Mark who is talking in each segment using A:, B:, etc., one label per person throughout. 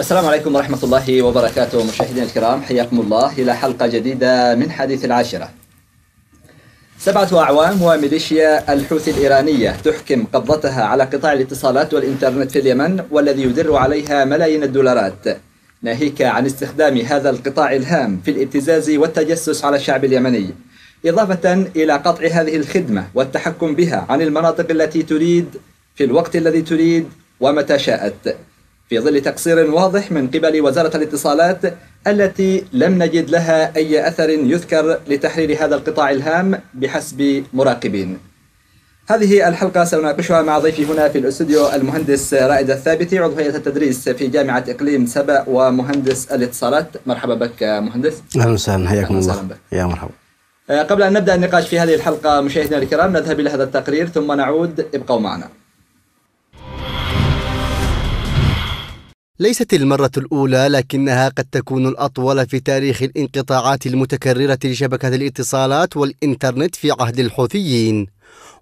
A: السلام عليكم ورحمة الله وبركاته مشاهدينا الكرام حياكم الله إلى حلقة جديدة من حديث العاشرة سبعة أعوام وميليشيا الحوثي الإيرانية تحكم قبضتها على قطاع الاتصالات والإنترنت في اليمن والذي يدر عليها ملايين الدولارات ناهيك عن استخدام هذا القطاع الهام في الابتزاز والتجسس على الشعب اليمني إضافة إلى قطع هذه الخدمة والتحكم بها عن المناطق التي تريد في الوقت الذي تريد ومتى شاءت في ظل تقصير واضح من قبل وزارة الاتصالات التي لم نجد لها أي أثر يذكر لتحرير هذا القطاع الهام بحسب مراقبين هذه الحلقة سنناقشها مع ضيفي هنا في الاستوديو المهندس رائد الثابتي عضو هيئة التدريس في جامعة إقليم سبأ ومهندس الاتصالات مرحبا بك مهندس
B: أهلا وسهلا حياكم الله يا مرحبا
A: آه، قبل أن نبدأ النقاش في هذه الحلقة مشاهدينا الكرام نذهب إلى هذا التقرير ثم نعود ابقوا معنا
C: ليست المرة الأولى لكنها قد تكون الأطول في تاريخ الانقطاعات المتكررة لشبكة الاتصالات والإنترنت في عهد الحوثيين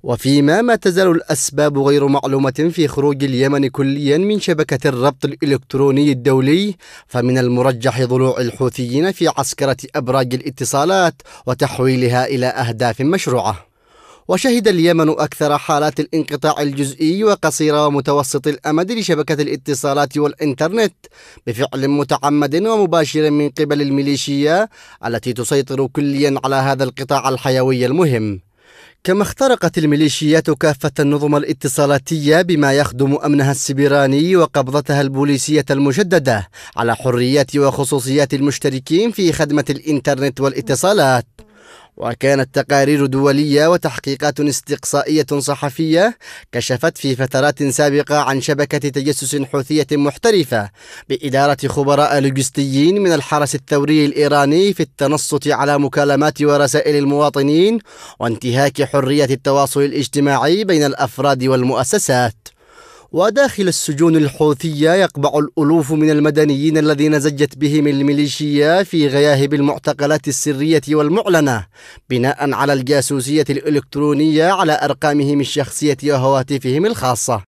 C: وفيما ما تزال الأسباب غير معلومة في خروج اليمن كليا من شبكة الربط الإلكتروني الدولي فمن المرجح ضلوع الحوثيين في عسكرة أبراج الاتصالات وتحويلها إلى أهداف مشروعة وشهد اليمن أكثر حالات الانقطاع الجزئي وقصير ومتوسط الأمد لشبكة الاتصالات والإنترنت بفعل متعمد ومباشر من قبل الميليشيا التي تسيطر كليا على هذا القطاع الحيوي المهم كما اخترقت الميليشيات كافة النظم الاتصالاتية بما يخدم أمنها السبراني وقبضتها البوليسية المشددة على حريات وخصوصيات المشتركين في خدمة الإنترنت والاتصالات وكانت تقارير دولية وتحقيقات استقصائية صحفية كشفت في فترات سابقة عن شبكة تجسس حوثية محترفة بإدارة خبراء لوجستيين من الحرس الثوري الإيراني في التنصت على مكالمات ورسائل المواطنين وانتهاك حرية التواصل الاجتماعي بين الأفراد والمؤسسات وداخل السجون الحوثية يقبع الألوف من المدنيين الذين زجت بهم الميليشيا في غياهب المعتقلات السرية والمعلنة بناء على الجاسوسية الإلكترونية على أرقامهم الشخصية وهواتفهم الخاصة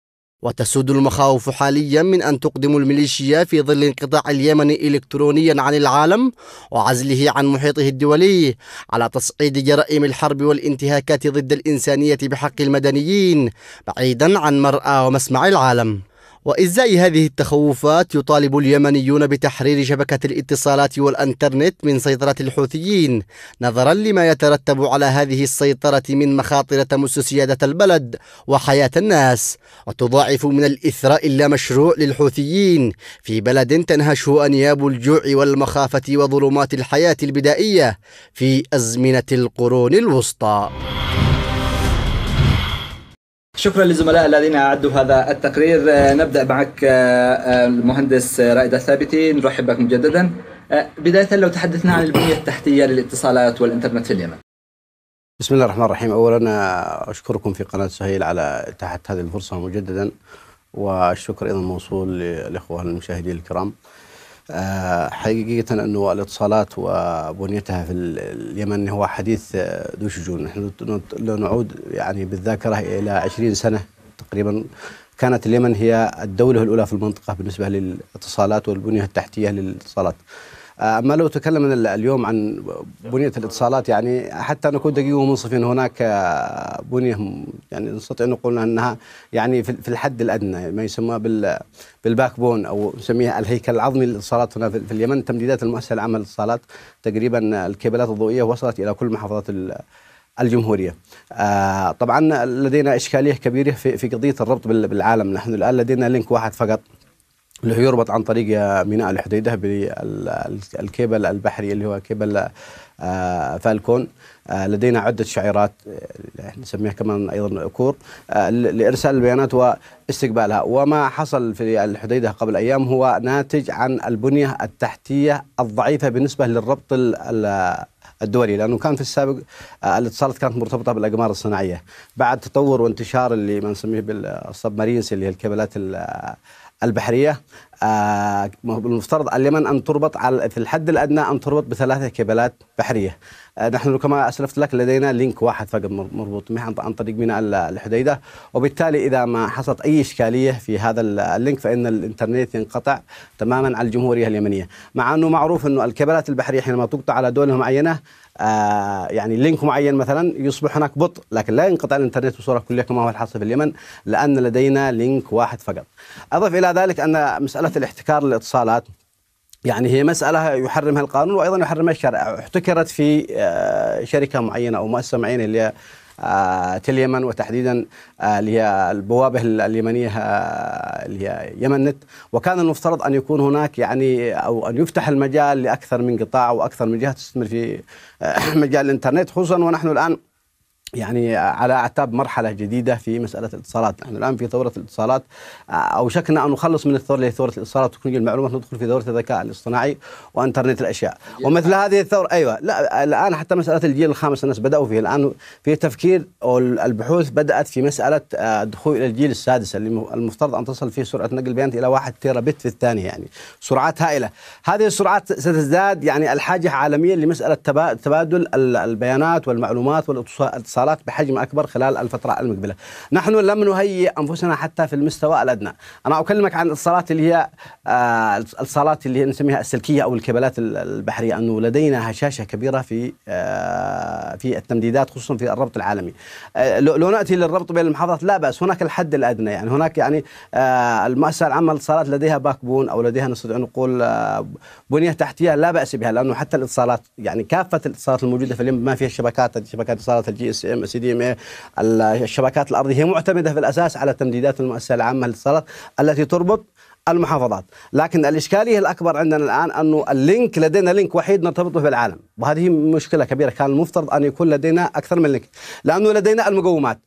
C: وتسود المخاوف حاليا من أن تقدم الميليشيا في ظل انقطاع اليمن إلكترونيا عن العالم وعزله عن محيطه الدولي على تصعيد جرائم الحرب والانتهاكات ضد الإنسانية بحق المدنيين بعيدا عن مرأى ومسمع العالم وإزاء هذه التخوفات يطالب اليمنيون بتحرير شبكة الاتصالات والأنترنت من سيطرة الحوثيين نظرا لما يترتب على هذه السيطرة من مخاطر تمس سيادة البلد وحياة الناس وتضاعف من الإثراء اللامشروع للحوثيين في بلد تنهشه أنياب الجوع والمخافة وظلمات الحياة البدائية في أزمنة
A: القرون الوسطى شكرا للزملاء الذين اعدوا هذا التقرير آه، نبدا معك آه، آه، المهندس رائد الثابتي نرحب بك مجددا بدايه لو تحدثنا عن البنيه التحتيه للاتصالات والانترنت في اليمن
B: بسم الله الرحمن الرحيم اولا اشكركم في قناه سهيل على اتاحه هذه الفرصه مجددا والشكر ايضا موصول للاخوه المشاهدين الكرام آه، حقيقة أنه الاتصالات وبنيتها في اليمن هو حديث آه، ذو شجون نحن لو نعود يعني بالذاكرة إلى عشرين سنة تقريبا كانت اليمن هي الدولة الأولى في المنطقة بالنسبة للاتصالات والبنية التحتية للاتصالات آه، اما لو تكلمنا اليوم عن بنيه الاتصالات يعني حتى نكون دقيق ومنصفين هناك آه، بنيه يعني نستطيع نقول انها يعني في الحد الادنى ما يسمى بالباك بون او نسميها الهيكل العظمي للاتصالات هنا في اليمن تمديدات المؤسسه العامه للاتصالات تقريبا الكابلات الضوئيه وصلت الى كل محافظات الجمهوريه. آه، طبعا لدينا اشكاليه كبيره في قضيه الربط بالعالم، نحن الان لدينا لينك واحد فقط اللي هو يربط عن طريق ميناء الحديده بالكيبل البحري اللي هو كيبل آه، فالكون آه، لدينا عده شعيرات آه، نسميها كمان ايضا كور لارسال البيانات واستقبالها وما حصل في الحديده قبل ايام هو ناتج عن البنيه التحتيه الضعيفه بالنسبه للربط الدولي لانه كان في السابق الاتصالات كانت مرتبطه بالاقمار الصناعيه بعد تطور وانتشار اللي ما نسميه بالسبمارينز اللي هي الكابلات البحرية آه، المفترض اليمن أن تربط على في الحد الأدنى أن تربط بثلاثة كابلات بحرية آه، نحن كما اسلفت لك لدينا لينك واحد فقط مربوط عن طريق ميناء الحديده وبالتالي اذا ما حصلت اي اشكاليه في هذا اللينك فان الانترنت ينقطع تماما على الجمهوريه اليمنيه مع انه معروف انه الكابلات البحريه حينما تقطع على دوله معينه آه يعني لينك معين مثلا يصبح هناك بطء لكن لا ينقطع الانترنت بصوره كليه كما هو الحاصل في اليمن لان لدينا لينك واحد فقط. اضف الى ذلك ان مساله الاحتكار للاتصالات يعني هي مسألة يحرمها القانون وأيضا يحرمها الشرع احتكرت في آه، شركة معينة أو مؤسسة معينة اللي هي اليمن آه، وتحديدا آه، اللي هي البوابة اليمنية اللي هي يمن نت وكان المفترض أن يكون هناك يعني أو أن يفتح المجال لأكثر من قطاع وأكثر من جهة تستثمر في مجال الإنترنت خصوصا ونحن الآن يعني على اعتاب مرحله جديده في مساله الاتصالات، نحن الان في ثوره الاتصالات آه، اوشكنا ان نخلص من الثوره اللي هي ثوره الاتصالات وتكنولوجيا المعلومات ندخل في ثوره الذكاء الاصطناعي وانترنت الاشياء، ومثل هذه الثوره ايوه لا الان حتى مساله الجيل الخامس الناس بداوا فيه الان في تفكير والبحوث بدات في مساله الدخول آه، الى الجيل السادس اللي المفترض ان تصل فيه سرعه نقل البيانات الى 1 تيرا بت في الثانيه يعني سرعات هائله، هذه السرعات ستزداد يعني الحاجه عالميا لمساله تبادل البيانات والمعلومات والاتصالات الاتصالات بحجم أكبر خلال الفترة المقبلة نحن لم نهيئ أنفسنا حتى في المستوى الأدنى أنا أكلمك عن الاتصالات اللي هي آه، الاتصالات اللي هي نسميها السلكية أو الكبلات البحرية أنه لدينا هشاشة كبيرة في آه، في التمديدات خصوصا في الربط العالمي آه، لو نأتي للربط بين المحافظات لا بأس هناك الحد الأدنى يعني هناك يعني المؤسسة العامة للاتصالات لديها باك بون أو لديها نستطيع نقول بنية تحتية لا بأس بها لأنه حتى الاتصالات يعني كافة الاتصالات الموجودة في اليمن ما فيها الشبكات شبكات اتصالات الجي اس ام سي دي ام اي الشبكات الارضيه هي معتمده في الاساس على تمديدات المؤسسه العامه للاتصالات التي تربط المحافظات لكن الإشكالية الأكبر عندنا الآن أنه اللينك لدينا لينك وحيد نرتبطه بالعالم وهذه مشكلة كبيرة كان المفترض أن يكون لدينا أكثر من لينك لأنه لدينا المقومات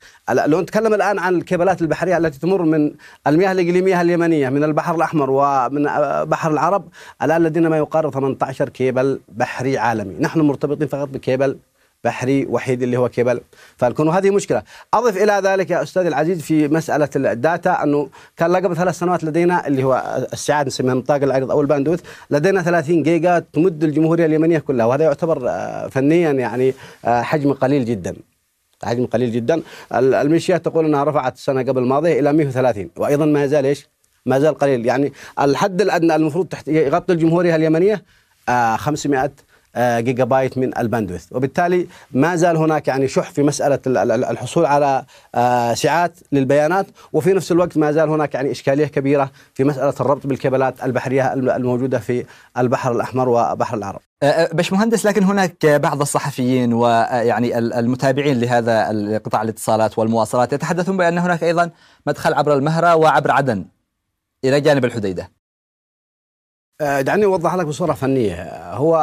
B: لو نتكلم الآن عن الكابلات البحرية التي تمر من المياه الإقليمية اليمنية من البحر الأحمر ومن بحر العرب الآن لدينا ما يقارب 18 كيبل بحري عالمي نحن مرتبطين فقط بكيبل بحري وحيد اللي هو كيبل فالكون وهذه مشكله اضف الى ذلك يا استاذي العزيز في مساله الداتا انه كان قبل ثلاث سنوات لدينا اللي هو السعاد نسميها نطاق العرض او الباندوث لدينا 30 جيجا تمد الجمهوريه اليمنيه كلها وهذا يعتبر آه، فنيا يعني آه، حجم قليل جدا حجم قليل جدا المشية تقول انها رفعت السنه قبل الماضيه الى 130 وايضا ما زال ايش؟ ما زال قليل يعني الحد الادنى المفروض تحت يغطي الجمهوريه اليمنيه 500 آه، جيجا آه، بايت من الباندويث وبالتالي ما زال هناك يعني شح في مسألة الحصول على آه، سعات للبيانات وفي نفس الوقت ما زال هناك يعني إشكالية كبيرة في مسألة الربط بالكابلات البحرية الموجودة في
A: البحر الأحمر وبحر العرب آه، باشمهندس لكن هناك بعض الصحفيين ويعني المتابعين لهذا قطاع الاتصالات والمواصلات يتحدثون بأن هناك أيضا مدخل عبر المهرة وعبر عدن إلى جانب الحديدة
B: آه، دعني اوضح لك بصوره فنيه هو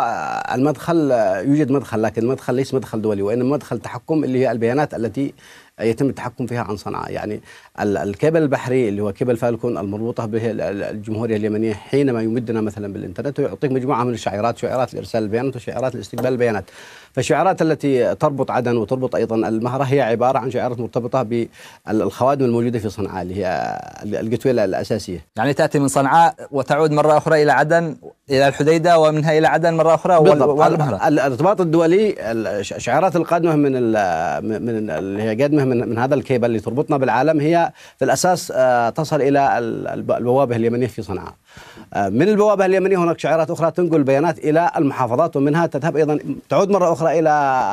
B: المدخل آه، يوجد مدخل لكن المدخل ليس مدخل دولي وانما مدخل تحكم اللي هي البيانات التي يتم التحكم فيها عن صنعاء يعني الكابل البحري اللي هو كابل فالكون المربوطة به الجمهورية اليمنية حينما يمدنا مثلا بالإنترنت ويعطيك مجموعة من الشعيرات شعيرات الإرسال البيانات وشعيرات الاستقبال البيانات فالشعارات التي تربط عدن وتربط ايضا المهره هي عباره عن شعارات مرتبطه بالخوادم الموجوده في صنعاء اللي هي القتويله الاساسيه.
A: يعني تاتي من صنعاء وتعود مره اخرى الى عدن الى الحديده ومنها الى عدن مره اخرى والمهره.
B: الارتباط الدولي
A: الشعارات
B: القادمه من من اللي هي قادمه منه من, من هذا الكيبل اللي تربطنا بالعالم هي في الاساس آه، تصل الى البوابه اليمنيه في صنعاء. آه، من البوابة اليمنية هناك شعيرات أخرى تنقل البيانات إلى المحافظات ومنها تذهب أيضا تعود مرة أخرى إلى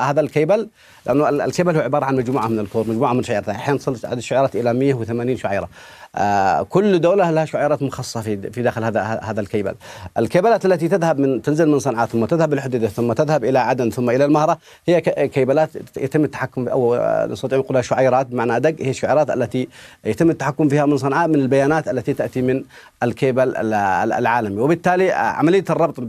B: هذا الكيبل لأنه الكيبل هو عبارة عن مجموعة من الكور مجموعة من الشعيرات أحيانا تصل عدد الشعيرات إلى 180 شعيرة آه، كل دولة لها شعيرات مخصصة في في داخل هذا هذا الكيبل الكيبلات التي تذهب من تنزل من صنعاء ثم تذهب الحديدة ثم تذهب إلى عدن ثم إلى المهرة هي كيبلات يتم التحكم أو آه، نستطيع أن نقولها شعيرات بمعنى أدق هي الشعيرات التي يتم التحكم فيها من صنعاء من البيانات التي تأتي من الكيبل العالمي وبالتالي عملية الربط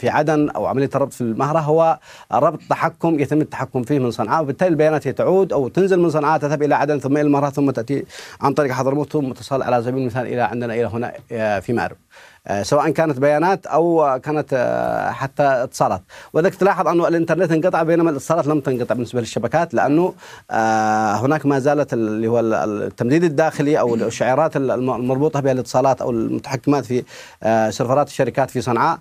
B: في عدن أو عملية الربط في المهرة هو ربط تحكم يتم التحكم فيه من صنعاء وبالتالي البيانات تعود أو تنزل من صنعاء تذهب إلى عدن ثم إلى المهرة ثم تأتي عن طريق حضرموت ثم تصل على سبيل المثال إلى عندنا إلى هنا آه، في مأرب آه، سواء كانت بيانات او كانت آه، حتى اتصالات وذلك تلاحظ انه الانترنت انقطع بينما الاتصالات لم تنقطع بالنسبه للشبكات لانه آه، هناك ما زالت اللي هو التمديد الداخلي او الاشعارات المربوطه بالاتصالات او المتحكمات في سيرفرات الشركات في صنعاء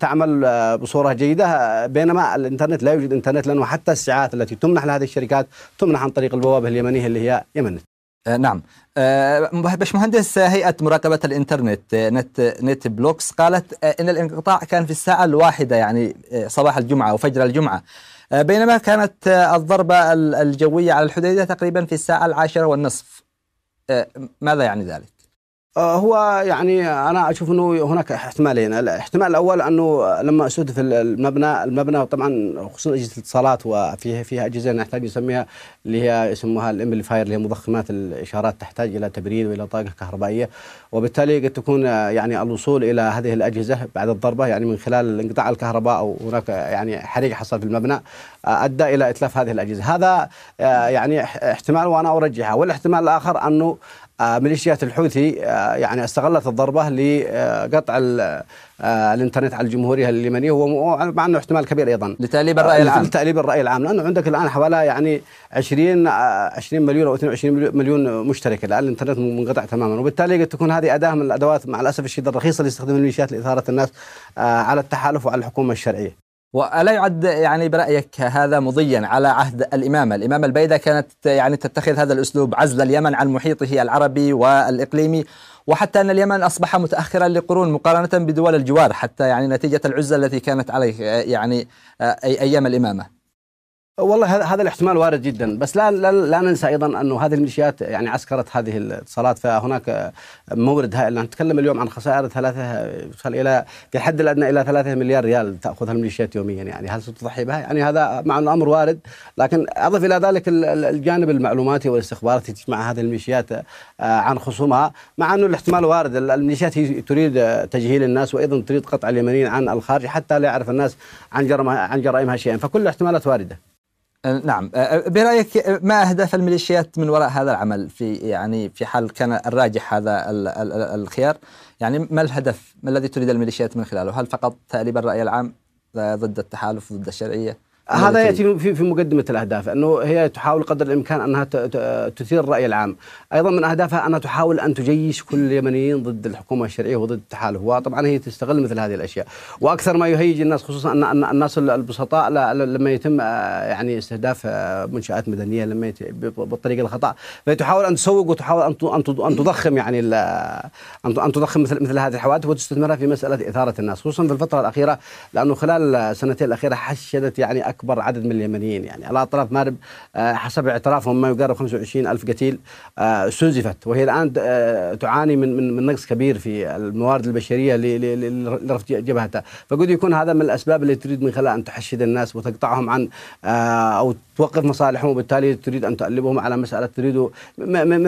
B: تعمل بصوره جيده بينما الانترنت لا يوجد انترنت لانه حتى
A: الساعات التي تمنح لهذه الشركات تمنح عن طريق البوابه اليمنيه اللي هي يمنت آه، نعم آه، باشمهندس آه، هيئة مراقبة الإنترنت نت نت بلوكس قالت إن الانقطاع كان في الساعة الواحدة يعني صباح الجمعة وفجر الجمعة بينما كانت الضربة الجوية على الحديدة تقريبا في الساعة العاشرة والنصف ماذا يعني ذلك؟ آه، هو يعني انا اشوف انه هناك احتمالين،
B: الاحتمال الاول انه لما استهدف المبنى، المبنى طبعا خصوصا اجهزه الاتصالات وفيها فيها اجهزه نحتاج نسميها اللي هي يسموها الامبليفاير اللي هي مضخمات الاشارات تحتاج الى تبريد والى طاقه كهربائيه، وبالتالي قد تكون يعني الوصول الى هذه الاجهزه بعد الضربه يعني من خلال انقطاع الكهرباء او هناك يعني حريق حصل في المبنى آه، ادى الى اتلاف هذه الاجهزه، هذا آه، يعني احتمال وانا ارجحه، والاحتمال الاخر انه آه، ميليشيات الحوثي آه، يعني استغلت الضربه لقطع آه، الانترنت على الجمهوريه اليمنيه ومع انه احتمال كبير ايضا لتأليب الراي العام لتأليب الراي العام لانه عندك الان حوالي يعني 20 20 مليون او 22 مليون مشترك الان الانترنت منقطع تماما وبالتالي قد تكون هذه اداه من الادوات مع الاسف الشديد الرخيصه اللي يستخدمها الميليشيات لاثاره الناس
A: على التحالف وعلى الحكومه الشرعيه وألا يعد يعني برأيك هذا مضيا على عهد الإمامة الإمامة البيضاء كانت يعني تتخذ هذا الأسلوب عزل اليمن عن محيطه العربي والإقليمي وحتى أن اليمن أصبح متأخرا لقرون مقارنة بدول الجوار حتى يعني نتيجة العزله التي كانت عليه يعني أي أيام الإمامة
B: والله هذا الاحتمال وارد جدا بس لا لا, لا ننسى ايضا انه هذه الميليشيات يعني عسكرت هذه الاتصالات فهناك مورد هائل نتكلم اليوم عن خسائر ثلاثه الى في الحد الادنى الى ثلاثة مليار ريال تاخذها الميليشيات يوميا يعني هل ستضحي بها؟ يعني هذا مع انه وارد لكن اضف الى ذلك الجانب المعلوماتي والاستخباراتي تجمع هذه الميليشيات آه، عن خصومها مع انه الاحتمال وارد الميليشيات هي تريد آه، تجهيل الناس وايضا تريد قطع اليمنيين عن الخارج حتى لا يعرف الناس عن جرائمها شيئا فكل الاحتمالات وارده.
A: أه، نعم أه، أه، برايك ما اهداف الميليشيات من وراء هذا العمل في يعني في حال كان الراجح هذا الخيار يعني ما الهدف ما الذي تريد الميليشيات من خلاله هل فقط تأليب الراي العام ضد التحالف ضد الشرعيه هذا ياتي
B: في في مقدمه الاهداف انه هي تحاول قدر الامكان انها تثير الراي العام، ايضا من اهدافها انها تحاول ان تجيش كل اليمنيين ضد الحكومه الشرعيه وضد التحالف، وطبعا هي تستغل مثل هذه الاشياء، واكثر ما يهيج الناس خصوصا ان الناس البسطاء لما يتم آه، يعني استهداف آه، منشات مدنيه لما بالطريقه الخطا، فهي تحاول ان تسوق وتحاول ان ان تضخم يعني آه، ان تضخم مثل مثل هذه الحوادث وتستثمرها في مساله اثاره الناس، خصوصا في الفتره الاخيره لانه خلال السنتين الاخيره حشدت يعني أكبر عدد من اليمنيين يعني الأطراف مارب آه، حسب اعترافهم ما يقارب 25 ألف قتيل استنزفت آه، وهي الآن آه، تعاني من من, من نقص كبير في الموارد البشرية لرفض جبهتها فقد يكون هذا من الأسباب اللي تريد من خلالها أن تحشد الناس وتقطعهم عن أو توقف مصالحهم وبالتالي تريد ان تقلبهم على مساله تريد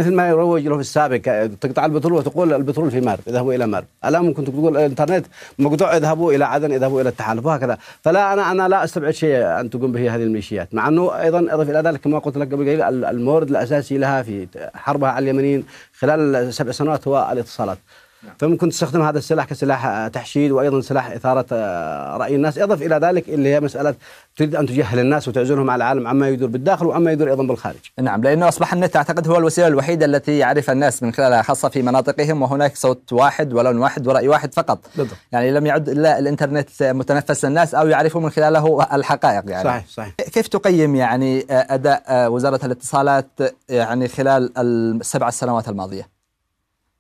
B: مثل ما يروج له في السابق تقطع البترول وتقول البترول في مارب اذهبوا الى مارب الان كنت تقول الانترنت مقطوع اذهبوا الى عدن اذهبوا الى التحالف وهكذا فلا انا انا لا استبعد شيء ان تقوم به هذه الميليشيات مع انه ايضا اضف الى ذلك كما قلت لك قبل قليل المورد الاساسي لها في حربها على اليمنيين خلال سبع سنوات هو الاتصالات نعم. فممكن تستخدم هذا السلاح كسلاح آه، تحشيد وايضا سلاح اثاره آه، راي الناس، اضف الى ذلك اللي هي مساله تريد ان تجهل الناس وتعزلهم على
A: العالم عما يدور بالداخل وعما يدور ايضا بالخارج. نعم لانه اصبح النت اعتقد هو الوسيله الوحيده التي يعرف الناس من خلالها خاصه في مناطقهم وهناك صوت واحد ولون واحد وراي واحد فقط. بالضبط. يعني لم يعد الا الانترنت متنفس للناس او يعرفوا من خلاله الحقائق يعني. صحيح صحيح. كيف تقيم يعني آه، اداء وزاره الاتصالات يعني خلال السبع سنوات الماضيه؟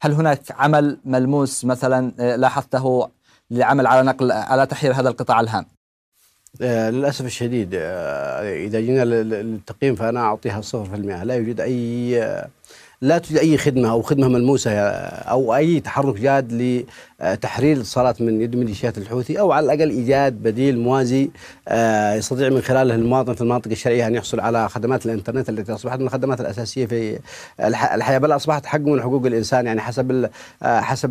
A: هل هناك عمل ملموس مثلا آه، لاحظته للعمل على نقل على تحرير هذا القطاع الهام؟ آه، للاسف الشديد آه، اذا
B: جينا للتقييم فانا اعطيها 0% لا يوجد اي لا توجد اي خدمه او خدمه ملموسه او اي تحرك جاد آه، تحرير الاتصالات من يد ميليشيات الحوثي او على الاقل ايجاد بديل موازي آه، يستطيع من خلاله المواطن في المناطق الشرعيه ان يحصل على خدمات الانترنت التي اصبحت من الخدمات الاساسيه في الحياه بل اصبحت حق من حقوق الانسان يعني حسب الـ آه، حسب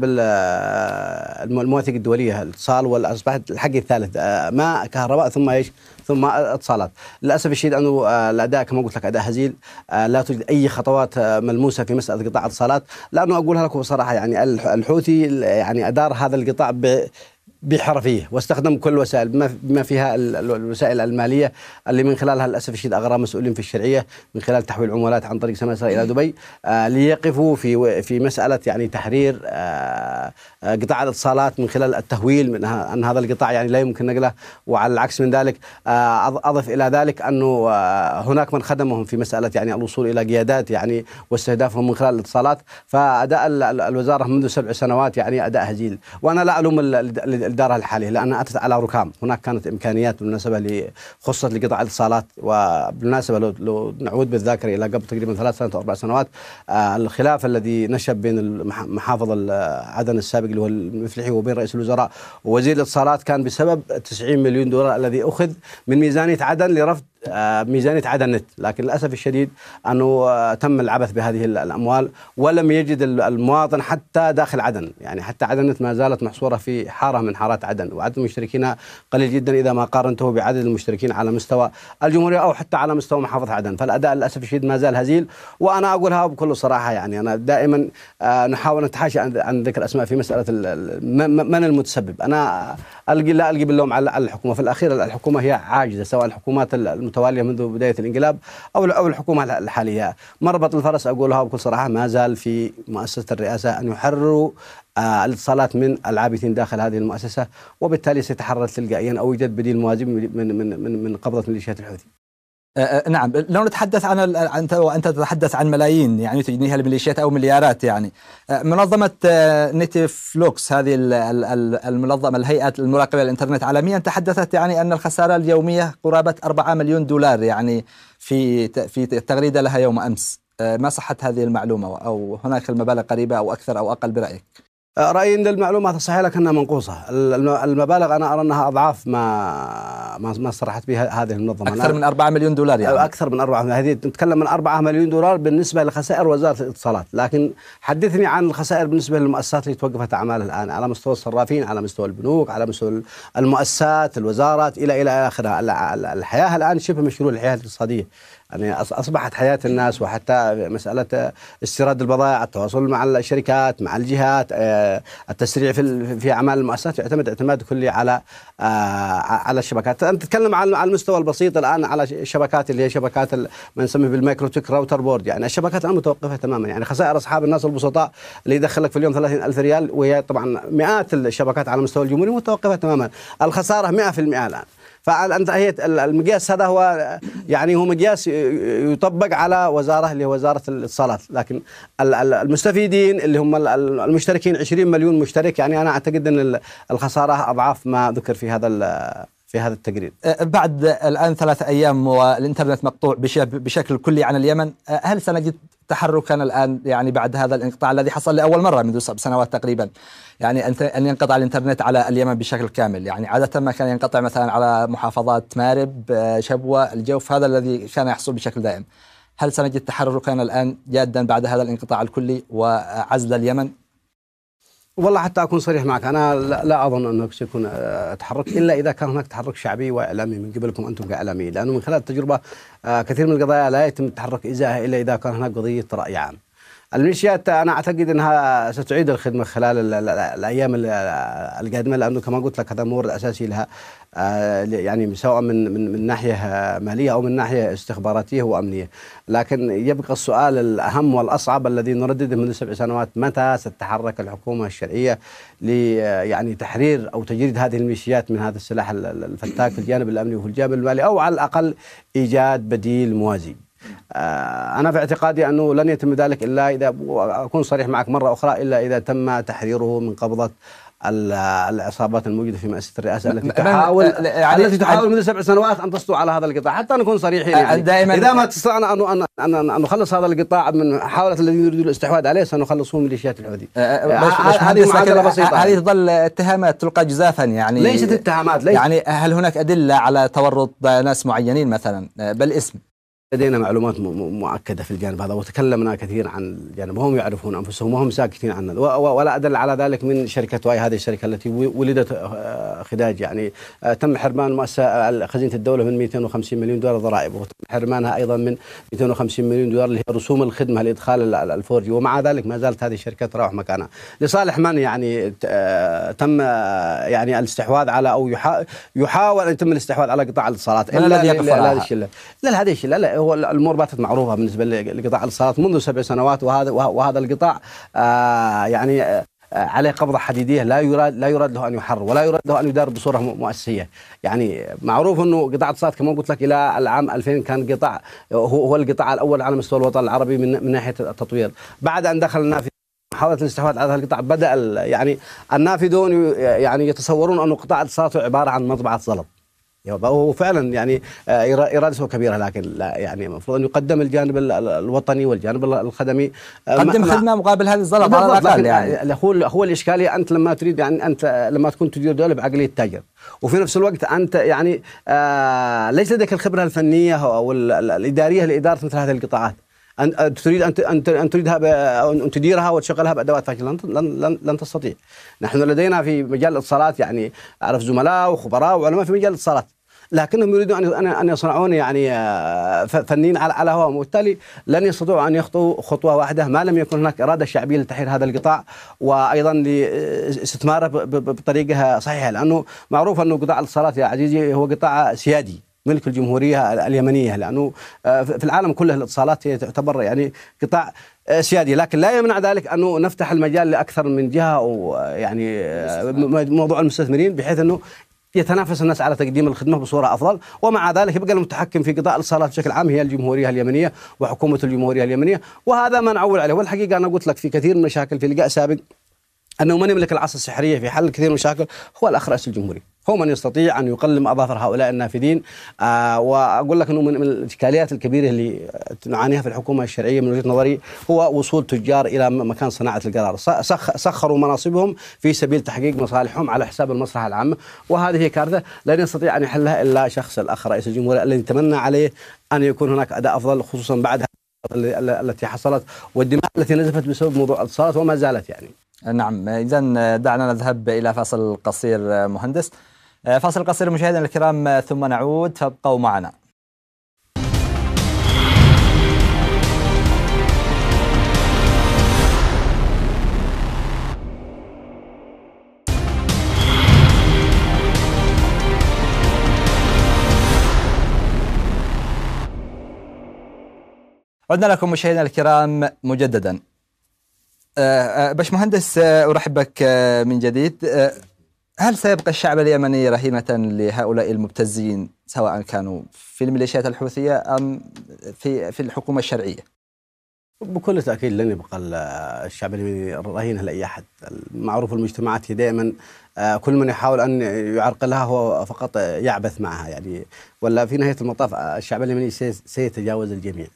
B: المواثيق الدوليه الاتصال واصبحت الحق الثالث ماء كهرباء ثم ايش؟ ثم اتصالات للاسف الشديد انه الاداء كما قلت لك اداء هزيل لا توجد اي خطوات ملموسه في مساله قطاع الاتصالات لانه اقولها لكم بصراحه يعني الحوثي يعني اداء انحدار هذا القطاع بحرفيه واستخدم كل الوسائل بما فيها الوسائل الماليه اللي من خلالها للاسف الشديد اغرى مسؤولين في الشرعيه من خلال تحويل العمولات عن طريق سماسره الى دبي آه، ليقفوا في في مساله يعني تحرير آه، آه، قطاع الاتصالات من خلال التهويل من ان هذا القطاع يعني لا يمكن نقله وعلى العكس من ذلك اضف الى ذلك انه هناك من خدمهم في مساله يعني الوصول الى قيادات يعني واستهدافهم من خلال الاتصالات فاداء الوزاره منذ سبع سنوات يعني اداء هزيل وانا لا الوم الإدارة الحالية لأنها أتت على ركام هناك كانت إمكانيات بالمناسبة خصة لقطاع الاتصالات وبالمناسبة لو, لو نعود بالذاكرة إلى قبل تقريبا ثلاث سنوات أو أربع سنوات آه، الخلاف الذي نشب بين محافظ عدن السابق اللي هو المفلحي وبين رئيس الوزراء ووزير الاتصالات كان بسبب 90 مليون دولار الذي أخذ من ميزانية عدن لرفض آه، ميزانيه عدن نت لكن للاسف الشديد انه آه، تم العبث بهذه الاموال ولم يجد المواطن حتى داخل عدن يعني حتى عدن نت ما زالت محصوره في حاره من حارات عدن وعدد مشتركينها قليل جدا اذا ما قارنته بعدد المشتركين على مستوى الجمهوريه او حتى على مستوى محافظه عدن فالاداء للاسف الشديد ما زال هزيل وانا اقولها بكل صراحه يعني انا دائما آه، نحاول نتحاشى عن ذكر اسماء في مساله من المتسبب انا القي لا القي باللوم على الحكومه في الاخير الحكومه هي عاجزه سواء الحكومات متوالية منذ بداية الانقلاب أو أو الحكومة الحالية مربط الفرس أقولها بكل صراحة ما زال في مؤسسة الرئاسة أن يحرروا آه، الاتصالات من العابثين داخل هذه المؤسسة وبالتالي سيتحرر تلقائيا أو يوجد بديل موازي من من من قبضة ميليشيات الحوثي أه،,
A: آه نعم لو نتحدث عن انت وانت تتحدث عن ملايين يعني تجنيها الميليشيات او مليارات يعني أه، منظمه آه نيتيف لوكس هذه المنظمه الهيئه المراقبه للانترنت عالميا تحدثت يعني ان الخساره اليوميه قرابه 4 مليون دولار يعني في في تغريده لها يوم امس أه، ما صحه هذه المعلومه او هناك المبالغ قريبه او اكثر او اقل برايك؟
B: رايي ان المعلومات الصحيحه لكنها منقوصه المبالغ انا ارى انها اضعاف ما ما ما استرحت بها هذه المنظمه اكثر من 4 مليون دولار يعني اكثر من 4 هذه نتكلم من 4 مليون دولار بالنسبه لخسائر وزاره الاتصالات لكن حدثني عن الخسائر بالنسبه للمؤسسات اللي توقفت اعمالها الان على مستوى الصرافين على مستوى البنوك على مستوى المؤسسات الوزارات الى الى اخره الحياه الان شبه مشروع الحياه الاقتصاديه يعني اصبحت حياه الناس وحتى مساله استيراد البضائع التواصل مع الشركات مع الجهات آه، التسريع في في اعمال المؤسسات يعتمد اعتماد كلي على آه، على الشبكات انت تتكلم على المستوى البسيط الان على الشبكات اللي هي شبكات ما نسميه بالمايكرو تيك راوتر بورد يعني الشبكات الان متوقفه تماما يعني خسائر اصحاب الناس البسطاء اللي يدخلك في اليوم 30000 ريال وهي طبعا مئات الشبكات على مستوى الجمهوري متوقفه تماما الخساره 100% الان هي المقياس هذا هو يعني هو مقياس يطبق على وزاره اللي هي وزاره الاتصالات لكن المستفيدين اللي هم المشتركين 20 مليون مشترك يعني انا اعتقد ان الخساره اضعاف ما ذكر في هذا في هذا التقرير
A: أه، بعد الآن ثلاث أيام والإنترنت مقطوع بشكل كلي عن اليمن أه، هل سنجد تحركا الآن يعني بعد هذا الانقطاع الذي حصل لأول مرة منذ سنوات تقريبا يعني أن ينقطع الإنترنت على اليمن بشكل كامل يعني عادة ما كان ينقطع مثلا على محافظات مارب أه، شبوة الجوف هذا الذي كان يحصل بشكل دائم هل سنجد تحركا الآن جادا بعد هذا الانقطاع الكلي وعزل اليمن والله حتى اكون صريح معك انا لا, اظن انه سيكون
B: آه، تحرك الا اذا كان هناك تحرك شعبي واعلامي من قبلكم انتم كاعلاميين لانه من خلال التجربه آه، كثير من القضايا لا يتم التحرك ازاءه الا اذا كان هناك قضيه راي عام. الميليشيات انا اعتقد انها ستعيد الخدمه خلال الايام القادمه لانه كما قلت لك هذا مورد الاساسي لها آه، يعني سواء من من من ناحيه ماليه او من ناحيه استخباراتيه وامنيه، لكن يبقى السؤال الاهم والاصعب الذي نردده منذ سبع سنوات متى ستتحرك الحكومه الشرعيه ل يعني تحرير او تجريد هذه الميليشيات من هذا السلاح الفتاك في الجانب الامني وفي الجانب المالي او على الاقل ايجاد بديل موازي. آه، أنا في اعتقادي أنه لن يتم ذلك إلا إذا أكون صريح معك مرة أخرى إلا إذا تم تحريره من قبضة العصابات الموجوده في مؤسسه الرئاسه التي تحاول يعني التي تحاول منذ سبع سنوات ان تسطو على هذا القطاع حتى نكون صريحين يعني دائما اذا ما استطعنا ان نخلص هذا القطاع من محاوله الذين يريدون الاستحواذ عليه سنخلصه
A: من ميليشيات الحوثي أه، أه، هذه معادله بسيطه هذه تظل اتهامات تلقى جزافا يعني ليست اتهامات ليست يعني هل هناك ادله على تورط ناس معينين مثلا بالاسم
B: لدينا معلومات مؤكدة في الجانب هذا وتكلمنا كثير عن الجانب وهم يعرفون أنفسهم وهم ساكتين عنه ولا أدل على ذلك من شركة واي هذه الشركة التي ولدت آه، خداج يعني آه، تم حرمان مؤسسة خزينة الدولة من 250 مليون دولار ضرائب وتم حرمانها أيضا من 250 مليون دولار اللي هي رسوم الخدمة لإدخال الفورجي ومع ذلك ما زالت هذه الشركة تراوح مكانها لصالح من يعني آه، تم يعني الاستحواذ على أو يحاول أن يتم الاستحواذ على قطاع الاتصالات إلا هذه الشلة إلا هذه الشلة هو الامور باتت معروفه بالنسبه لقطاع الاتصالات منذ سبع سنوات وهذا وهذا القطاع آه، يعني آه، آه، عليه قبضه حديديه لا يراد لا يراد له ان يحرر ولا يراد له ان يدار بصوره مؤسسيه، يعني معروف انه قطاع الاتصالات كما قلت لك الى العام 2000 كان قطاع هو هو القطاع الاول على مستوى الوطن العربي من, من ناحيه التطوير، بعد ان دخلنا في محاولة الاستحواذ على هذا القطاع بدأ يعني النافذون يعني يتصورون أن قطاع الاتصالات عبارة عن مطبعة زلط وفعلا يعني آه، ارادته كبيره لكن لا يعني المفروض ان يقدم الجانب الوطني والجانب الخدمي آه، قدم خدمه
A: مقابل هذه الظلم على الاقل يعني
B: هو هو الاشكاليه انت لما تريد يعني انت لما تكون تدير دوله بعقليه تاجر وفي نفس الوقت انت يعني آه ليس لديك الخبره الفنيه او الاداريه لاداره مثل هذه القطاعات ان تريد ان ان تريدها ان تديرها وتشغلها بادوات فاشله لن لن لن تستطيع. نحن لدينا في مجال الاتصالات يعني اعرف زملاء وخبراء وعلماء في مجال الاتصالات. لكنهم يريدون ان ان يصنعون يعني آه، فنين على على هواهم وبالتالي لن يستطيعوا ان يخطوا خطوه واحده ما لم يكن هناك اراده شعبيه لتحرير هذا القطاع وايضا لاستثماره آه، بطريقه صحيحه لانه معروف انه قطاع الاتصالات يا عزيزي هو قطاع سيادي ملك الجمهوريه اليمنيه لانه آه، في العالم كله الاتصالات هي تعتبر يعني قطاع آه، سيادي لكن لا يمنع ذلك انه نفتح المجال لاكثر من جهه ويعني آه، موضوع المستثمرين بحيث انه يتنافس الناس على تقديم الخدمه بصوره افضل ومع ذلك يبقى المتحكم في قطاع الاتصالات بشكل عام هي الجمهوريه اليمنيه وحكومه الجمهوريه اليمنيه وهذا ما نعول عليه والحقيقه انا قلت لك في كثير من المشاكل في لقاء سابق انه من يملك العصا السحريه في حل كثير من المشاكل هو الاخ رئيس الجمهوريه، هو من يستطيع ان يقلم اظافر هؤلاء النافذين آه واقول لك انه من الاشكاليات الكبيره اللي نعانيها في الحكومه الشرعيه من وجهه نظري هو وصول تجار الى مكان صناعه القرار، سخروا مناصبهم في سبيل تحقيق مصالحهم على حساب المصلحه العامه وهذه كارثه لن يستطيع ان يحلها الا شخص الاخ رئيس الجمهوريه الذي تمنى عليه ان يكون
A: هناك اداء افضل خصوصا بعد التي حصلت والدماء التي نزفت بسبب موضوع الاتصالات وما زالت يعني نعم إذا آه، دعنا نذهب إلى فاصل قصير آه، مهندس آه، فاصل قصير مشاهدينا الكرام ثم نعود فابقوا معنا عدنا لكم مشاهدينا الكرام مجددا آه، آه، باشمهندس آه، ارحب بك من جديد هل سيبقى الشعب اليمني رهينه لهؤلاء المبتزين سواء كانوا في الميليشيات الحوثيه ام في في الحكومه الشرعيه؟ بكل تاكيد لن يبقى الشعب
B: اليمني رهينه لاي احد، معروف المجتمعات هي دائما كل من يحاول ان يعرقلها هو فقط يعبث معها يعني ولا في نهايه المطاف الشعب اليمني سيتجاوز الجميع.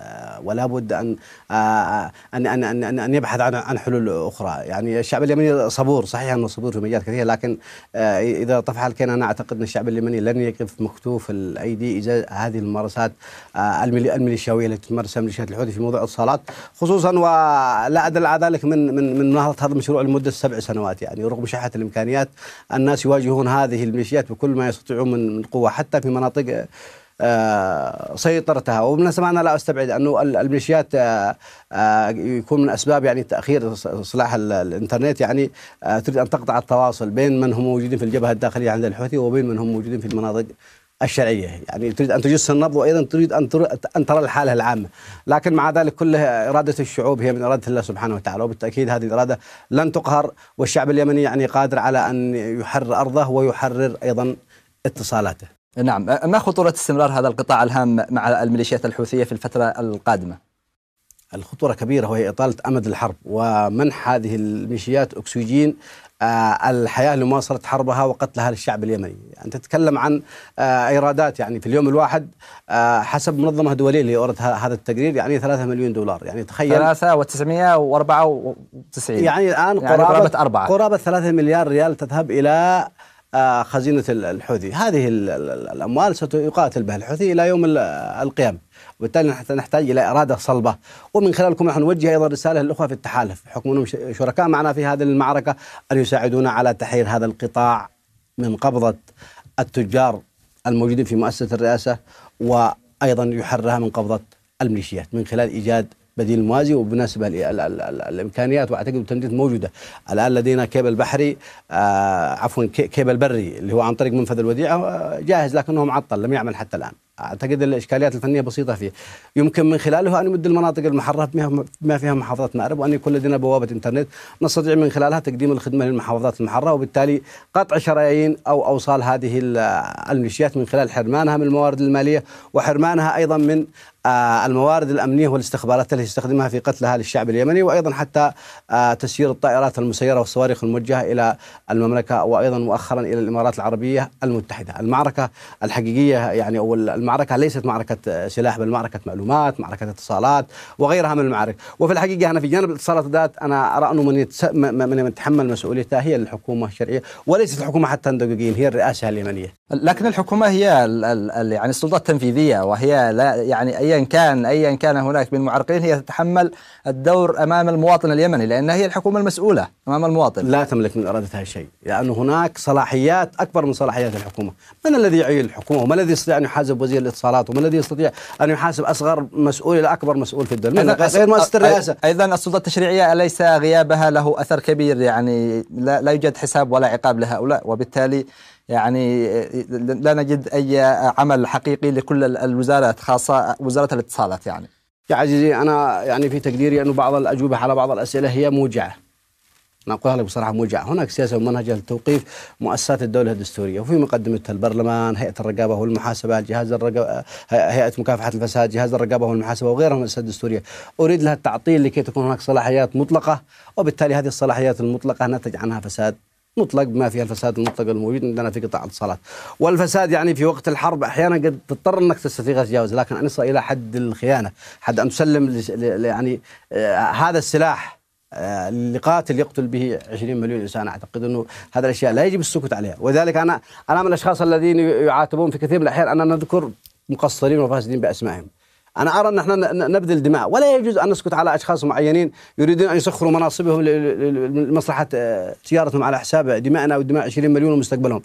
B: آه، ولا بد ان آه، آه، ان ان ان, أن يبحث عن عن حلول اخرى، يعني الشعب اليمني صبور، صحيح انه صبور في مجالات كثيره لكن اذا طفح الكيان انا اعتقد ان الشعب اليمني لن يقف مكتوف الايدي ازاء هذه الممارسات الميليشياويه التي تمارسها ميليشيات الحوثي في موضوع الاتصالات، خصوصا ولا ادل على ذلك من من من نهضه هذا المشروع لمده سبع سنوات يعني رغم شحه الامكانيات الناس يواجهون هذه الميليشيات بكل ما يستطيعون من قوه حتى في مناطق آه، سيطرتها وبالمناسبة أنا لا أستبعد أنه الميليشيات آه، آه، يكون من أسباب يعني تأخير إصلاح الإنترنت يعني تريد أن تقطع التواصل بين من هم موجودين في الجبهة الداخلية عند الحوثي وبين من هم موجودين في المناطق الشرعيه، يعني تريد ان تجس النبض وايضا تريد ان ان ترى الحاله العامه، لكن مع ذلك كلها اراده الشعوب هي من اراده الله سبحانه وتعالى، وبالتاكيد هذه الاراده لن تقهر والشعب اليمني يعني قادر على ان يحرر ارضه
A: ويحرر ايضا اتصالاته. نعم ما خطورة استمرار هذا القطاع الهام مع الميليشيات الحوثية في الفترة القادمة؟ الخطورة كبيرة وهي إطالة أمد الحرب
B: ومنح هذه الميليشيات أكسجين آه، الحياة لمواصلة حربها وقتلها للشعب اليمني أنت تتكلم عن آه، إيرادات يعني في اليوم الواحد آه، حسب منظمة دولية اللي أوردت هذا التقرير يعني 3 مليون دولار يعني تخيل
A: وتسعين يعني الآن يعني قرابة, قرابة
B: قرابة 3 مليار ريال تذهب إلى آه، خزينة الحوثي هذه الأموال سيقاتل بها الحوثي إلى يوم القيامة وبالتالي نحتاج إلى إرادة صلبة ومن خلالكم نحن نوجه أيضا رسالة للأخوة في التحالف حكم أنهم شركاء معنا في هذه المعركة أن يساعدونا على تحرير هذا القطاع من قبضة التجار الموجودين في مؤسسة الرئاسة وأيضا يحررها من قبضة الميليشيات من خلال إيجاد بديل موازي وبالنسبة الامكانيات واعتقد التمديد موجوده الان لدينا كيبل بحري آه، عفوا كيبل بري اللي هو عن طريق منفذ الوديعه جاهز لكنه معطل لم يعمل حتى الان اعتقد الاشكاليات الفنيه بسيطه فيه يمكن من خلاله ان يمد المناطق المحرره بما فيها محافظه مأرب وان يكون لدينا بوابه انترنت نستطيع من خلالها تقديم الخدمه للمحافظات المحرره وبالتالي قطع شرايين او اوصال هذه الميليشيات من خلال حرمانها من الموارد الماليه وحرمانها ايضا من آه، الموارد الأمنية والاستخبارات التي يستخدمها في قتل هذا الشعب اليمني وأيضا حتى آه، تسيير الطائرات المسيرة والصواريخ الموجهة إلى المملكة وأيضا مؤخرا إلى الإمارات العربية المتحدة المعركة الحقيقية يعني أو المعركة ليست معركة سلاح بل معركة معلومات معركة اتصالات وغيرها من المعارك وفي الحقيقة أنا في جانب الاتصالات ذات أنا أرى أنه من, يتس... من يتحمل مسؤوليتها هي الحكومة الشرعية وليست الحكومة حتى
A: هي الرئاسة اليمنية لكن الحكومة هي يعني السلطة التنفيذية وهي لا يعني أيا كان أيا كان هناك من معرقلين هي تتحمل الدور أمام المواطن اليمني لأنها هي الحكومة المسؤولة أمام المواطن لا تملك من إرادتها شيء لأن يعني هناك صلاحيات
B: أكبر من صلاحيات الحكومة من الذي يعين الحكومة وما الذي يستطيع أن يحاسب وزير الاتصالات وما الذي يستطيع أن يحاسب أصغر مسؤول إلى أكبر مسؤول في الدولة من غير مؤسسة الرئاسة
A: أيضا السلطة التشريعية أليس غيابها له أثر كبير يعني لا, لا يوجد حساب ولا عقاب لهؤلاء وبالتالي يعني لا نجد أي عمل حقيقي لكل الوزارات خاصة وزارة الاتصالات يعني يا عزيزي أنا يعني في تقديري أنه بعض الأجوبة على بعض الأسئلة
B: هي موجعة أنا أقولها لك بصراحة موجعة هناك سياسة ومنهج لتوقيف مؤسسات الدولة الدستورية وفي مقدمتها البرلمان هيئة الرقابة والمحاسبة جهاز الرقابة هيئة مكافحة الفساد جهاز الرقابة والمحاسبة وغيرها من المؤسسات الدستورية أريد لها التعطيل لكي تكون هناك صلاحيات مطلقة وبالتالي هذه الصلاحيات المطلقة نتج عنها فساد مطلق ما فيها الفساد المطلق الموجود عندنا في قطاع الاتصالات والفساد يعني في وقت الحرب احيانا قد تضطر انك تستطيع تجاوز لكن ان يصل الى حد الخيانه حد ان تسلم يعني آه، هذا السلاح آه، لقاتل يقتل به 20 مليون انسان اعتقد انه هذه الاشياء لا يجب السكوت عليها وذلك انا انا من الاشخاص الذين يعاتبون في كثير من الاحيان اننا نذكر مقصرين وفاسدين باسمائهم أنا أرى أن احنا نبذل دماء ولا يجوز أن نسكت على أشخاص معينين يريدون أن يسخروا مناصبهم لمصلحة تجارتهم آه، على حساب دمائنا ودماء 20 مليون ومستقبلهم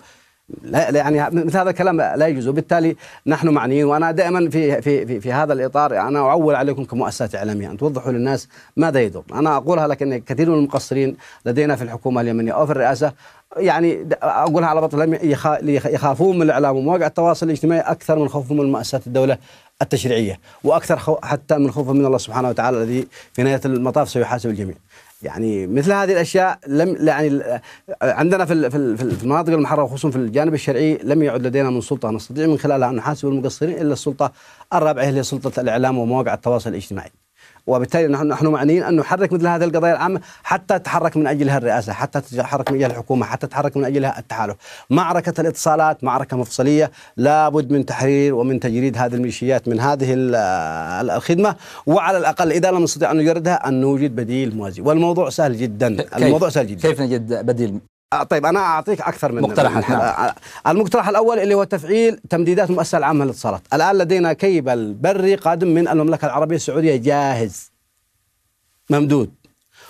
B: لا يعني مثل هذا الكلام لا يجوز وبالتالي نحن معنيين وانا دائما في في في, في هذا الاطار انا اعول عليكم كمؤسسات اعلاميه ان توضحوا للناس ماذا يدور، انا اقولها لكن كثير من المقصرين لدينا في الحكومه اليمنيه او في الرئاسه يعني اقولها على بطل يخافون من الاعلام ومواقع التواصل الاجتماعي اكثر من خوفهم من مؤسسات الدوله التشريعيه واكثر خو حتى من خوفا من الله سبحانه وتعالى الذي في نهايه المطاف سيحاسب الجميع. يعني مثل هذه الاشياء لم يعني عندنا في في المناطق المحرره وخصوصا في الجانب الشرعي لم يعد لدينا من سلطه نستطيع من خلالها ان نحاسب المقصرين الا السلطه الرابعه هي سلطه الاعلام ومواقع التواصل الاجتماعي. وبالتالي نحن معنيين أن نحرك مثل هذه القضايا العامة حتى تتحرك من أجلها الرئاسة حتى تتحرك من أجلها الحكومة حتى تتحرك من أجلها التحالف معركة الاتصالات معركة مفصلية لابد من تحرير ومن تجريد هذه الميليشيات من هذه الخدمة وعلى الأقل إذا لم نستطيع أن نجردها أن نوجد بديل موازي والموضوع سهل جدا الموضوع سهل جدا كيف نجد بديل آه، طيب انا اعطيك اكثر من مقترح نعم. آه، المقترح الاول اللي هو تفعيل تمديدات المؤسسه العامه للاتصالات الان لدينا كيبل بري قادم من المملكه العربيه السعوديه جاهز ممدود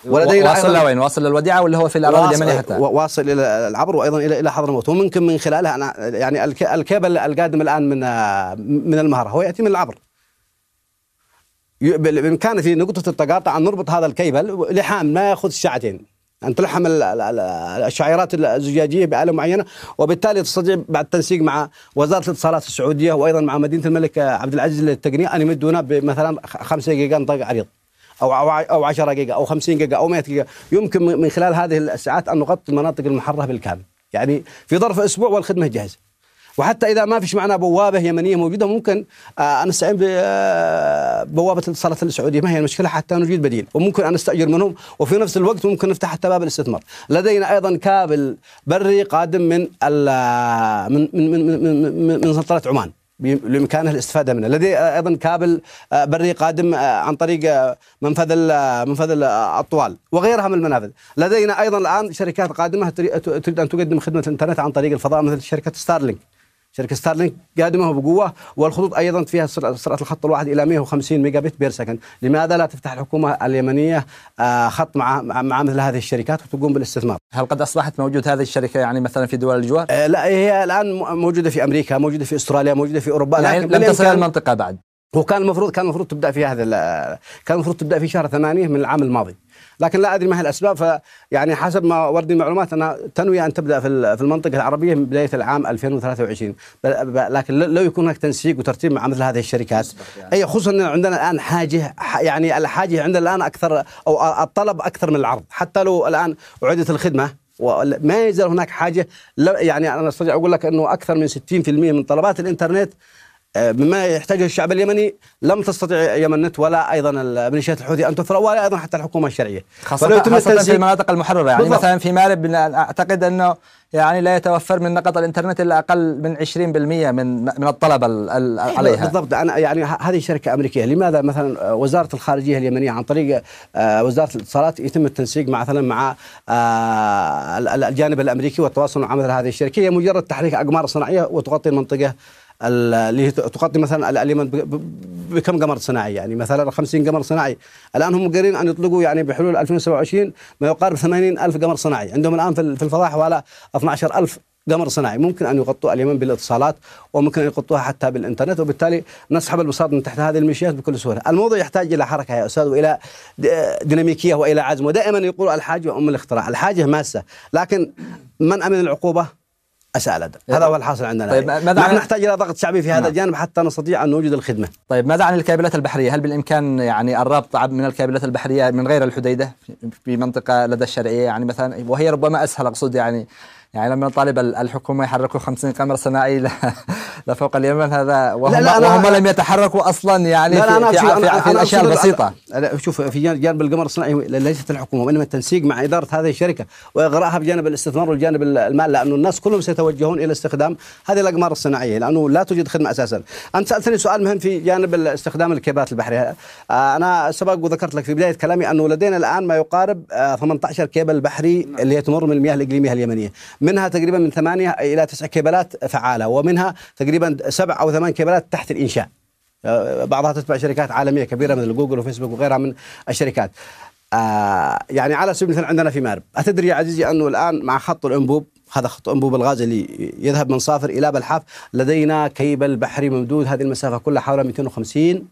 B: ولدينا واصل لوين؟
A: واصل للوديعه ولا هو في الاراضي اليمنيه حتى؟
B: واصل الى العبر وايضا الى الى حضرموت وممكن من خلالها أنا يعني الكيبل القادم الان من آه، من المهره هو ياتي من العبر بامكانه في نقطه التقاطع ان نربط هذا الكيبل لحام ما ياخذ ساعتين أن تلحم الشعيرات الزجاجية بآلة معينة وبالتالي تستطيع بعد التنسيق مع وزارة الاتصالات السعودية وأيضا مع مدينة الملك عبد العزيز للتقنية أن يمدونا بمثلا 5 جيجا نطاق عريض أو أو 10 جيجا أو 50 جيجا أو 100 جيجا يمكن من خلال هذه الساعات أن نغطي المناطق المحررة بالكامل يعني في ظرف أسبوع والخدمة جاهزة وحتى اذا ما فيش معنا بوابه يمنيه موجوده ممكن آه نستعين ببوابه آه، الاتصالات السعوديه ما هي المشكله حتى نجد بديل وممكن ان نستاجر منهم وفي نفس الوقت ممكن نفتح حتى باب الاستثمار لدينا ايضا كابل بري قادم من آه، من من من من, من سلطنه عمان بامكانه الاستفاده منه، لدي ايضا كابل آه، بري قادم عن طريق منفذ منفذ الطوال وغيرها من المنافذ، لدينا ايضا الان شركات قادمه تريد ان تقدم خدمه الانترنت عن طريق الفضاء مثل شركه ستارلينك شركه ستارلينك قادمه بقوه والخطوط ايضا فيها سرعه الخط الواحد الى 150 ميجا بت بير سكند، لماذا لا تفتح الحكومه اليمنيه آه، خط مع مع مثل هذه الشركات وتقوم بالاستثمار؟
A: هل قد اصبحت موجود هذه الشركه يعني مثلا في دول الجوار؟ آه،
B: لا هي الان موجوده في امريكا، موجوده في استراليا، موجوده في اوروبا يعني لكن لم تصل المنطقه بعد. وكان المفروض كان المفروض تبدا في هذا كان المفروض تبدا في شهر ثمانية من العام الماضي. لكن لا ادري ما هي الاسباب فيعني حسب ما وردي معلومات انها تنوي ان تبدا في المنطقه العربيه من بدايه العام 2023 لكن لو يكون هناك تنسيق وترتيب مع مثل هذه الشركات اي خصوصا ان عندنا الان حاجه يعني الحاجه عندنا الان اكثر او الطلب اكثر من العرض حتى لو الان اعيدت الخدمه ما يزال هناك حاجه يعني انا استطيع اقول لك انه اكثر من 60% من طلبات الانترنت مما آه، يحتاجه الشعب اليمني لم تستطيع يمن نت ولا ايضا الميليشيات الحوثي ان توفره ولا ايضا حتى الحكومه الشرعيه خاصه, خاصة في المناطق
A: المحرره يعني بالضبط. مثلا في مارب اعتقد انه يعني لا يتوفر من نقط الانترنت الا اقل من 20% من من الطلب أيوة، عليها بالضبط انا يعني
B: هذه شركه امريكيه لماذا مثلا وزاره الخارجيه اليمنيه عن طريق آه، وزاره الاتصالات يتم التنسيق مع مثلا مع آه، الجانب الامريكي والتواصل مع مثل هذه الشركه هي مجرد تحريك اقمار صناعيه وتغطي المنطقه اللي تغطي مثلا اليمن بكم قمر صناعي يعني مثلا 50 قمر صناعي الان هم قادرين ان يطلقوا يعني بحلول 2027 ما يقارب 80 الف قمر صناعي عندهم الان في الفضاء حوالي 12 الف قمر صناعي ممكن ان يغطوا اليمن بالاتصالات وممكن ان يغطوها حتى بالانترنت وبالتالي نسحب البساط من تحت هذه المشيات بكل سهوله، الموضوع يحتاج الى حركه يا استاذ والى ديناميكيه والى عزم ودائما يقول الحاجه ام الاختراع، الحاجه ماسه لكن من امن العقوبه؟ اساء الادب طيب. هذا هو الحاصل عندنا طيب ماذا عن... نحتاج الى ضغط شعبي في هذا نعم. الجانب حتى نستطيع ان نوجد الخدمه
A: طيب ماذا عن الكابلات البحريه هل بالامكان يعني الربط من الكابلات البحريه من غير الحديده في منطقه لدى الشرعيه يعني مثلا وهي ربما اسهل اقصد يعني يعني لما طالب الحكومه يحركوا 50 قمر صناعي لفوق اليمن هذا وهم, لا لا وهم لم يتحركوا اصلا يعني لا لا في, في, في, في الاشياء البسيطه شوف في جانب القمر الصناعي ليست الحكومه
B: وانما التنسيق مع اداره هذه الشركه واغراءها بجانب الاستثمار والجانب المال لانه الناس كلهم سيتوجهون الى استخدام هذه الاقمار الصناعيه لانه لا توجد خدمه اساسا انت سالتني سؤال مهم في جانب استخدام الكيبات البحريه آه، انا سبق وذكرت لك في بدايه كلامي انه لدينا الان ما يقارب 18 آه، كيبل بحري اللي تمر من المياه الاقليميه اليمنيه منها تقريبا من ثمانية الى تسعة كيبلات فعاله ومنها تقريبا سبع او ثمان كيبلات تحت الانشاء آه، بعضها تتبع شركات عالميه كبيره مثل جوجل وفيسبوك وغيرها من الشركات آه، يعني على سبيل المثال عندنا في مارب أتدري يا عزيزي أنه الآن مع خط الأنبوب هذا خط أنبوب الغاز اللي يذهب من صافر إلى بلحاف لدينا كيبل بحري ممدود هذه المسافة كلها حوالي 250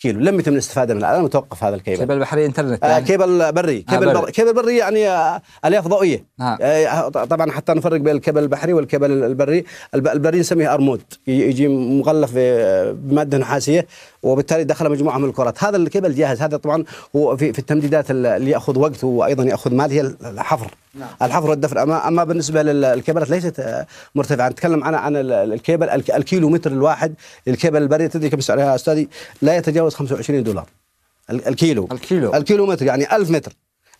B: كيلو لم يتم الاستفاده من الان وتوقف هذا الكيبل كيبل
A: بحري انترنت يعني. آه كيبل بري آه، كيبل آه بري. بر...
B: كيبل بري يعني آه الياف ضوئيه آه. آه طبعا حتى نفرق بين الكيبل البحري والكيبل البري البري نسميه ارمود يجي مغلف آه، بماده نحاسيه وبالتالي دخل مجموعه من الكرات هذا الكيبل جاهز هذا طبعا هو في, في التمديدات اللي ياخذ وقت وايضا ياخذ مال هي الحفر نعم. الحفر والدفن اما اما بالنسبه للكيبلات ليست آه، مرتفعه نتكلم عن عن الكيبل الكيلو متر الواحد للكيبل البري تدري كم سعرها استاذي لا يتجاوز 25 دولار الكيلو الكيلو الكيلو متر يعني 1000 متر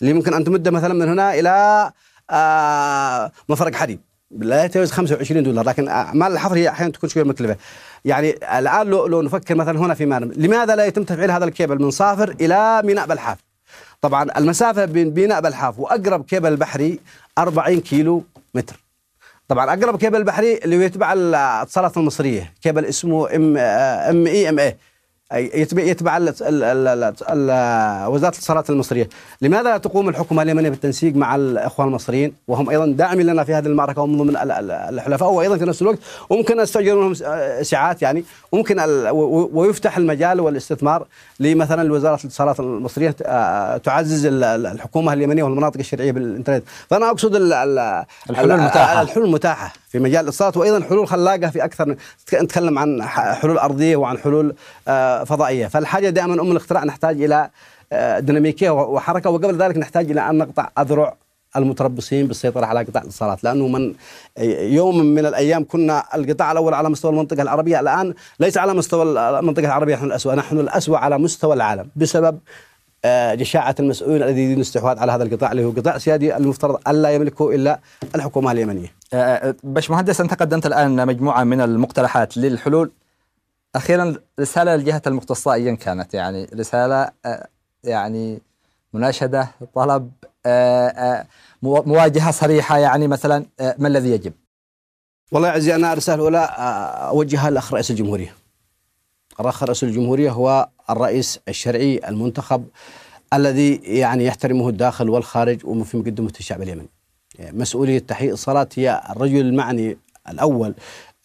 B: اللي ممكن ان تمده مثلا من هنا الى آه مفرق حديد لا يتجاوز 25 دولار لكن اعمال آه، الحفر هي احيانا تكون شويه مكلفه يعني الان لو لو نفكر مثلا هنا في مارم لماذا لا يتم تفعيل هذا الكيبل من صافر الى ميناء بلحاف طبعا المسافه بين ميناء بلحاف واقرب كيبل بحري 40 كيلو متر طبعا اقرب كيبل بحري اللي يتبع الاتصالات المصريه كيبل اسمه ام آه، ام اي ام اي يتبع يتبع وزاره الاتصالات المصريه، لماذا لا تقوم الحكومه اليمنيه بالتنسيق مع الاخوان المصريين وهم ايضا داعم لنا في هذه المعركه ومن ضمن الحلفاء وايضا في نفس الوقت ممكن استاجر لهم ساعات يعني ممكن ويفتح المجال والاستثمار لمثلا وزاره الاتصالات المصريه تعزز الحكومه اليمنيه والمناطق الشرعيه بالانترنت، فانا اقصد الحلول المتاحه الحلول المتاحه في مجال الاتصالات وايضا حلول خلاقه في اكثر نتكلم عن حلول ارضيه وعن حلول آه، فضائيه فالحاجه دائما ام الاختراع نحتاج الى آه، ديناميكيه وحركه وقبل ذلك نحتاج الى ان نقطع اذرع المتربصين بالسيطره على قطاع الاتصالات لانه من آه، يوم من الايام كنا القطاع الاول على مستوى المنطقه العربيه الان ليس على مستوى المنطقه العربيه نحن الاسوء نحن الاسوء على مستوى العالم بسبب آه، جشاعة المسؤول الذي يريدون الاستحواذ على هذا
A: القطاع اللي هو قطاع سيادي المفترض ألا يملكه إلا الحكومة اليمنية آه، آه، باشمهندس أنت قدمت الآن مجموعة من المقترحات للحلول أخيرا رسالة للجهة المختصة أيا كانت يعني رسالة يعني مناشدة طلب مواجهة صريحة يعني مثلا ما الذي يجب
B: والله يا عزيزي أنا الرسالة الأولى أوجهها لأخ رئيس الجمهورية رئيس الجمهورية هو الرئيس الشرعي المنتخب الذي يعني يحترمه الداخل والخارج وفي مقدمه الشعب اليمني. يعني مسؤولية تحقيق الصلاة هي الرجل المعني الأول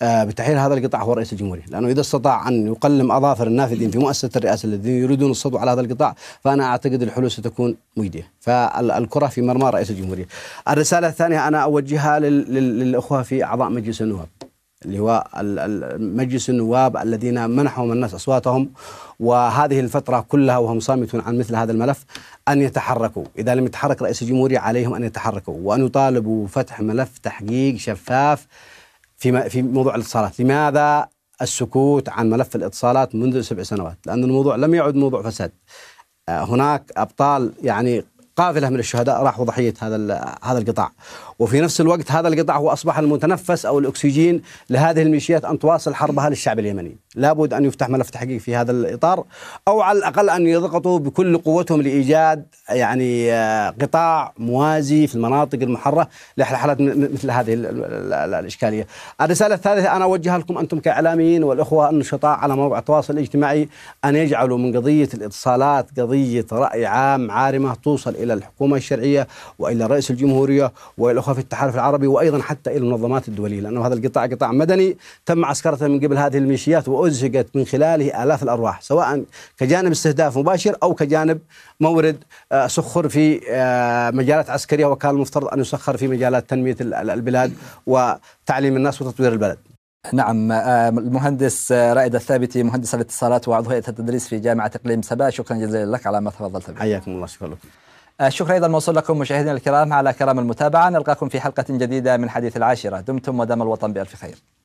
B: آه، بتحرير هذا القطاع هو رئيس الجمهورية لأنه إذا استطاع أن يقلم أظافر النافذين في مؤسسة الرئاسة الذين يريدون السطو على هذا القطاع فأنا أعتقد الحلول ستكون مجدية فالكرة في مرمى رئيس الجمهورية الرسالة الثانية أنا أوجهها للأخوة في أعضاء مجلس النواب اللي هو مجلس النواب الذين منحهم الناس اصواتهم وهذه الفتره كلها وهم صامتون عن مثل هذا الملف ان يتحركوا، اذا لم يتحرك رئيس الجمهوريه عليهم ان يتحركوا وان يطالبوا فتح ملف تحقيق شفاف في في موضوع الاتصالات، لماذا السكوت عن ملف الاتصالات منذ سبع سنوات؟ لان الموضوع لم يعد موضوع فساد. آه، هناك ابطال يعني قافله من الشهداء راحوا ضحيه هذا هذا القطاع وفي نفس الوقت هذا القطاع هو اصبح المتنفس او الاكسجين لهذه الميليشيات ان تواصل حربها للشعب اليمني لابد ان يفتح ملف تحقيق في هذا الاطار او على الاقل ان يضغطوا بكل قوتهم لايجاد يعني آه، قطاع موازي في المناطق المحره لحالات مثل هذه الاشكاليه الرساله الثالثه انا اوجهها لكم انتم كاعلاميين والاخوه النشطاء على مواقع التواصل الاجتماعي ان يجعلوا من قضيه الاتصالات قضيه راي عام عارمه توصل الى إلى الحكومة الشرعية وإلى رئيس الجمهورية وإلى الأخوة في التحالف العربي وأيضا حتى إلى المنظمات الدولية لأنه هذا القطاع قطاع مدني تم عسكرته من قبل هذه الميليشيات وأزهقت من خلاله آلاف الأرواح سواء كجانب استهداف مباشر أو كجانب مورد آه، سخر في آه، مجالات عسكرية وكان المفترض أن يسخر في مجالات تنمية البلاد وتعليم الناس
A: وتطوير البلد نعم آه، المهندس رائد الثابتي مهندس الاتصالات وعضو هيئه التدريس في جامعه اقليم سبا شكرا جزيلا لك على ما تفضلت به. حياكم الله شكرا لكم. آه، شكرا أيضا موصول لكم مشاهدينا الكرام على كرم المتابعة نلقاكم في حلقة جديدة من حديث العاشرة دمتم ودام الوطن بألف خير